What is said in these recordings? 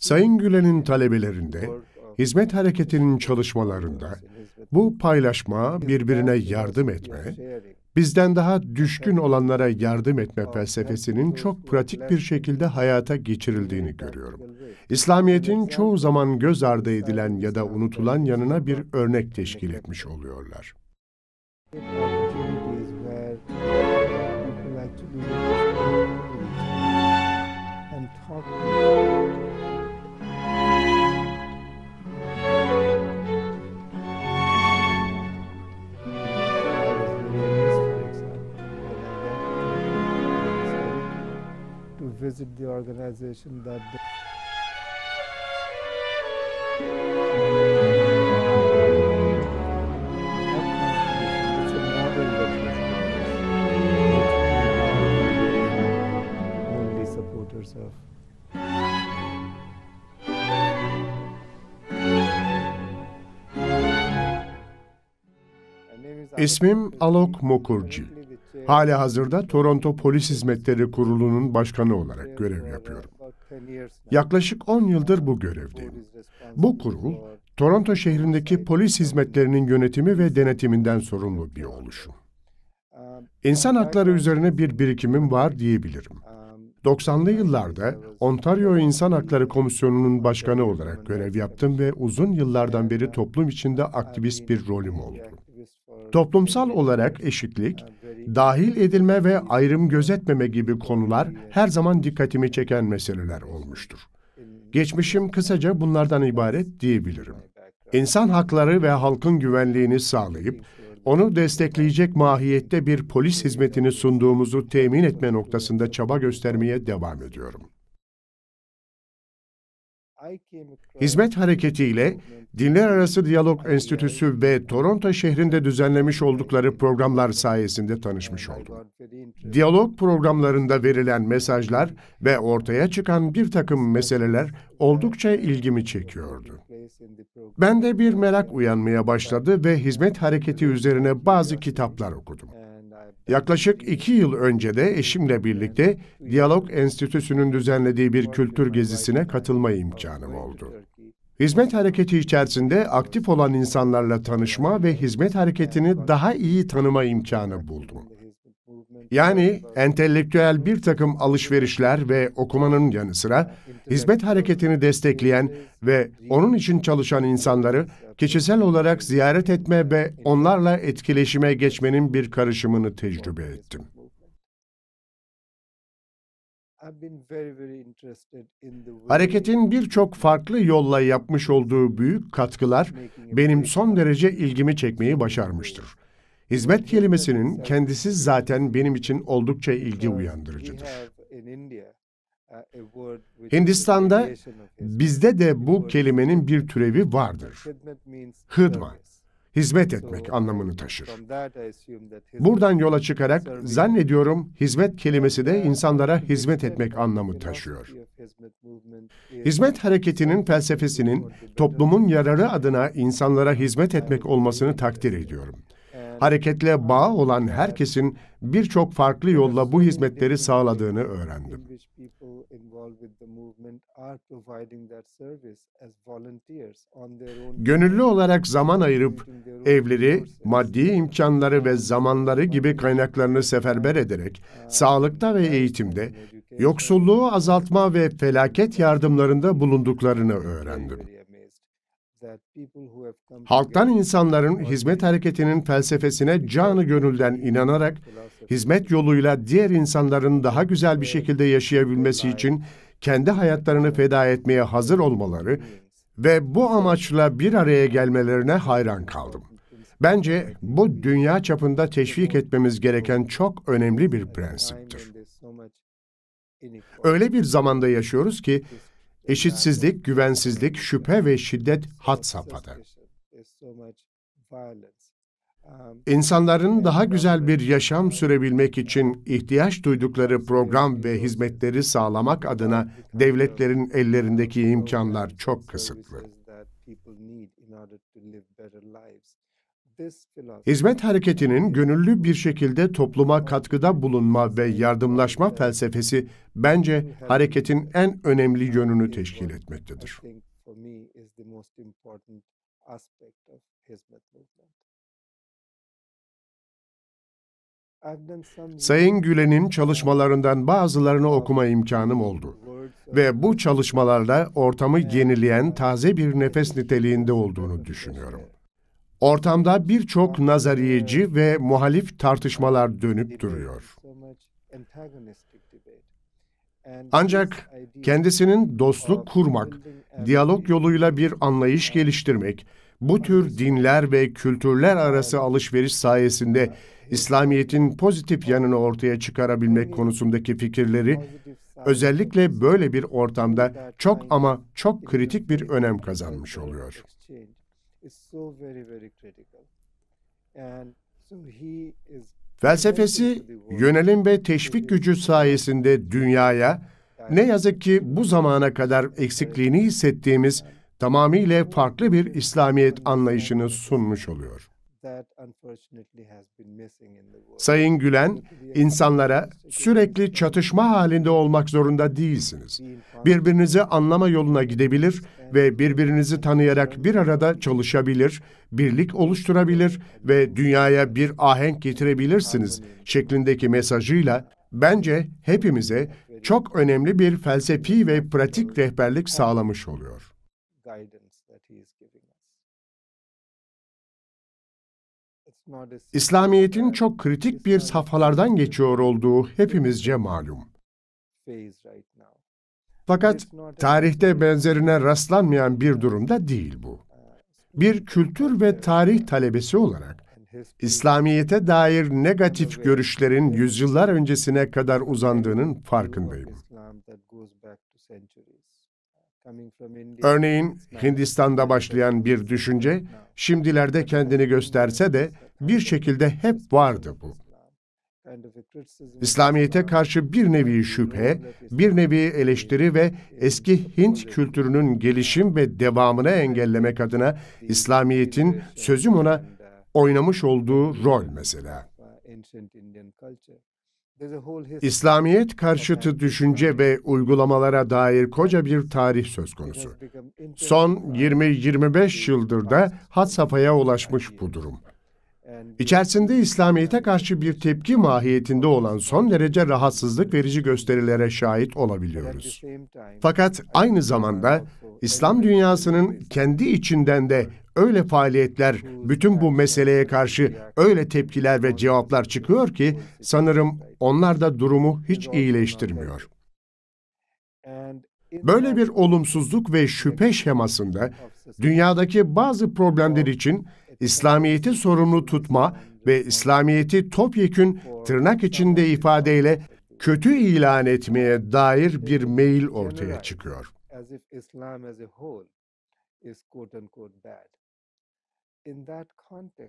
Sayın Gülen'in talebelerinde, hizmet hareketinin çalışmalarında bu paylaşma, birbirine yardım etme, bizden daha düşkün olanlara yardım etme felsefesinin çok pratik bir şekilde hayata geçirildiğini görüyorum. İslamiyet'in çoğu zaman göz ardı edilen ya da unutulan yanına bir örnek teşkil etmiş oluyorlar. talk. visit the organization that day. İsmim Alok Mokurcu. Hala hazırda Toronto Polis Hizmetleri Kurulu'nun başkanı olarak görev yapıyorum. Yaklaşık 10 yıldır bu görevdeyim. Bu kurul, Toronto şehrindeki polis hizmetlerinin yönetimi ve denetiminden sorumlu bir oluşum. İnsan hakları üzerine bir birikimim var diyebilirim. 90'lı yıllarda Ontario İnsan Hakları Komisyonu'nun başkanı olarak görev yaptım ve uzun yıllardan beri toplum içinde aktivist bir rolüm oldu. Toplumsal olarak eşitlik, dahil edilme ve ayrım gözetmeme gibi konular her zaman dikkatimi çeken meseleler olmuştur. Geçmişim kısaca bunlardan ibaret diyebilirim. İnsan hakları ve halkın güvenliğini sağlayıp, onu destekleyecek mahiyette bir polis hizmetini sunduğumuzu temin etme noktasında çaba göstermeye devam ediyorum. Hizmet hareketiyle Dinler Arası Diyalog Enstitüsü ve Toronto şehrinde düzenlemiş oldukları programlar sayesinde tanışmış oldum. Diyalog programlarında verilen mesajlar ve ortaya çıkan bir takım meseleler oldukça ilgimi çekiyordu. Ben de bir merak uyanmaya başladı ve hizmet hareketi üzerine bazı kitaplar okudum. Yaklaşık iki yıl önce de eşimle birlikte Diyalog Enstitüsü'nün düzenlediği bir kültür gezisine katılma imkanım oldu. Hizmet hareketi içerisinde aktif olan insanlarla tanışma ve hizmet hareketini daha iyi tanıma imkanı buldum. Yani entelektüel bir takım alışverişler ve okumanın yanı sıra hizmet hareketini destekleyen ve onun için çalışan insanları kişisel olarak ziyaret etme ve onlarla etkileşime geçmenin bir karışımını tecrübe ettim. Hareketin birçok farklı yolla yapmış olduğu büyük katkılar benim son derece ilgimi çekmeyi başarmıştır. Hizmet kelimesinin kendisi zaten benim için oldukça ilgi uyandırıcıdır. Hindistan'da bizde de bu kelimenin bir türevi vardır. Hıdma, hizmet etmek anlamını taşır. Buradan yola çıkarak zannediyorum hizmet kelimesi de insanlara hizmet etmek anlamı taşıyor. Hizmet hareketinin felsefesinin toplumun yararı adına insanlara hizmet etmek olmasını takdir ediyorum hareketle bağ olan herkesin birçok farklı yolla bu hizmetleri sağladığını öğrendim. Gönüllü olarak zaman ayırıp evleri, maddi imkanları ve zamanları gibi kaynaklarını seferber ederek sağlıkta ve eğitimde, yoksulluğu azaltma ve felaket yardımlarında bulunduklarını öğrendim. Halktan insanların hizmet hareketinin felsefesine canı gönülden inanarak, hizmet yoluyla diğer insanların daha güzel bir şekilde yaşayabilmesi için kendi hayatlarını feda etmeye hazır olmaları ve bu amaçla bir araya gelmelerine hayran kaldım. Bence bu dünya çapında teşvik etmemiz gereken çok önemli bir prensiptir. Öyle bir zamanda yaşıyoruz ki Eşitsizlik, güvensizlik, şüphe ve şiddet had safhada. İnsanların daha güzel bir yaşam sürebilmek için ihtiyaç duydukları program ve hizmetleri sağlamak adına devletlerin ellerindeki imkanlar çok kısıtlı. Hizmet hareketinin gönüllü bir şekilde topluma katkıda bulunma ve yardımlaşma felsefesi bence hareketin en önemli yönünü teşkil etmektedir. Sayın Gülen'in çalışmalarından bazılarını okuma imkanım oldu ve bu çalışmalarda ortamı yenileyen taze bir nefes niteliğinde olduğunu düşünüyorum. Ortamda birçok nazariyeci ve muhalif tartışmalar dönüp duruyor. Ancak kendisinin dostluk kurmak, diyalog yoluyla bir anlayış geliştirmek, bu tür dinler ve kültürler arası alışveriş sayesinde İslamiyet'in pozitif yanını ortaya çıkarabilmek konusundaki fikirleri özellikle böyle bir ortamda çok ama çok kritik bir önem kazanmış oluyor. Felsefesi yönelim ve teşvik gücü sayesinde dünyaya ne yazık ki bu zamana kadar eksikliğini hissettiğimiz tamamıyla farklı bir İslamiyet anlayışını sunmuş oluyor. Sayın Gülen, insanlara sürekli çatışma halinde olmak zorunda değilsiniz. Birbirinizi anlama yoluna gidebilir ve birbirinizi tanıyarak bir arada çalışabilir, birlik oluşturabilir ve dünyaya bir ahenk getirebilirsiniz şeklindeki mesajıyla bence hepimize çok önemli bir felsefi ve pratik rehberlik sağlamış oluyor. İslamiyet'in çok kritik bir safhalardan geçiyor olduğu hepimizce malum. Fakat tarihte benzerine rastlanmayan bir durumda değil bu. Bir kültür ve tarih talebesi olarak İslamiyete dair negatif görüşlerin yüzyıllar öncesine kadar uzandığının farkındayım. Örneğin Hindistan'da başlayan bir düşünce şimdilerde kendini gösterse de bir şekilde hep vardı bu. İslamiyete karşı bir nevi şüphe, bir nevi eleştiri ve eski Hint kültürünün gelişim ve devamını engellemek adına İslamiyet'in sözüm ona oynamış olduğu rol mesela. İslamiyet karşıtı düşünce ve uygulamalara dair koca bir tarih söz konusu. Son 20-25 yıldır da had safhaya ulaşmış bu durum. İçerisinde İslamiyet'e karşı bir tepki mahiyetinde olan son derece rahatsızlık verici gösterilere şahit olabiliyoruz. Fakat aynı zamanda İslam dünyasının kendi içinden de öyle faaliyetler, bütün bu meseleye karşı öyle tepkiler ve cevaplar çıkıyor ki sanırım onlar da durumu hiç iyileştirmiyor. Böyle bir olumsuzluk ve şüphe şemasında dünyadaki bazı problemler için İslamiyet'i sorumlu tutma ve İslamiyet'i topyekün tırnak içinde ifadeyle kötü ilan etmeye dair bir meyil ortaya çıkıyor.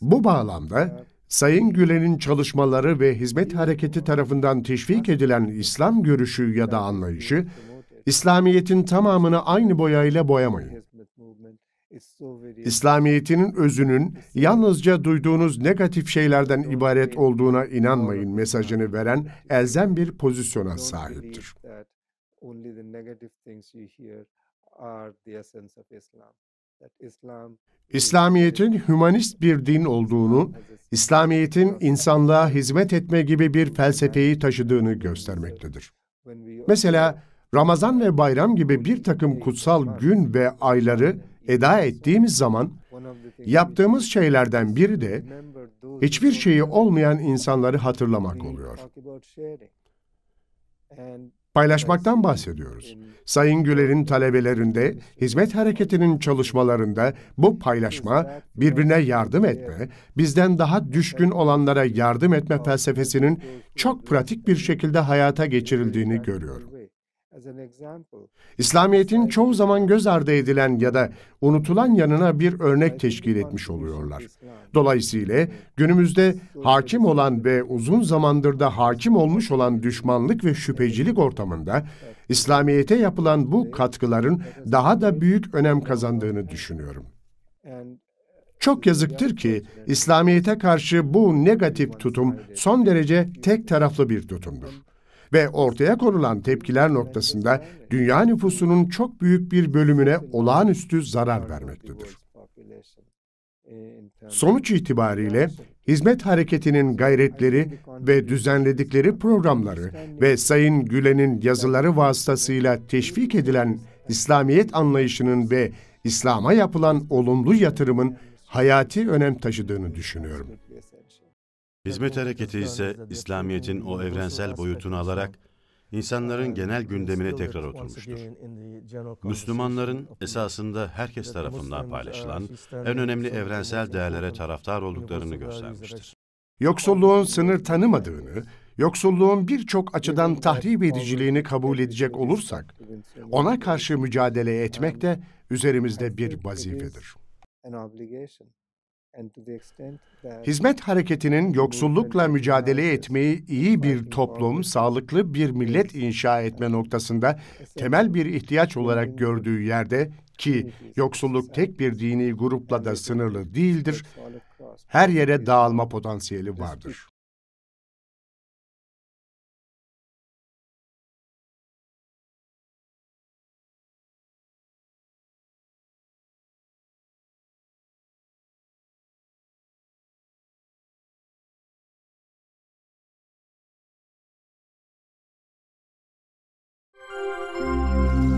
Bu bağlamda Sayın Gülen'in çalışmaları ve hizmet hareketi tarafından teşvik edilen İslam görüşü ya da anlayışı, İslamiyet'in tamamını aynı boyayla boyamayın. İslamiyetinin özünün yalnızca duyduğunuz negatif şeylerden ibaret olduğuna inanmayın mesajını veren elzem bir pozisyona sahiptir. İslamiyet'in hümanist bir din olduğunu, İslamiyet'in insanlığa hizmet etme gibi bir felsefeyi taşıdığını göstermektedir. Mesela Ramazan ve bayram gibi bir takım kutsal gün ve ayları eda ettiğimiz zaman yaptığımız şeylerden biri de hiçbir şeyi olmayan insanları hatırlamak oluyor. Paylaşmaktan bahsediyoruz. Sayın Güler'in talebelerinde, hizmet hareketinin çalışmalarında bu paylaşma, birbirine yardım etme, bizden daha düşkün olanlara yardım etme felsefesinin çok pratik bir şekilde hayata geçirildiğini görüyorum. İslamiyet'in çoğu zaman göz ardı edilen ya da unutulan yanına bir örnek teşkil etmiş oluyorlar. Dolayısıyla günümüzde hakim olan ve uzun zamandır da hakim olmuş olan düşmanlık ve şüphecilik ortamında İslamiyet'e yapılan bu katkıların daha da büyük önem kazandığını düşünüyorum. Çok yazıktır ki İslamiyet'e karşı bu negatif tutum son derece tek taraflı bir tutumdur ve ortaya konulan tepkiler noktasında dünya nüfusunun çok büyük bir bölümüne olağanüstü zarar vermektedir. Sonuç itibariyle hizmet hareketinin gayretleri ve düzenledikleri programları ve Sayın Gülen'in yazıları vasıtasıyla teşvik edilen İslamiyet anlayışının ve İslam'a yapılan olumlu yatırımın hayati önem taşıdığını düşünüyorum. Hizmet hareketi ise İslamiyet'in o evrensel boyutunu alarak insanların genel gündemine tekrar oturmuştur. Müslümanların esasında herkes tarafından paylaşılan en önemli evrensel değerlere taraftar olduklarını göstermiştir. Yoksulluğun sınır tanımadığını, yoksulluğun birçok açıdan tahrip ediciliğini kabul edecek olursak, ona karşı mücadele etmek de üzerimizde bir vazifedir. Hizmet hareketinin yoksullukla mücadele etmeyi iyi bir toplum, sağlıklı bir millet inşa etme noktasında temel bir ihtiyaç olarak gördüğü yerde ki yoksulluk tek bir dini grupla da sınırlı değildir, her yere dağılma potansiyeli vardır. thank you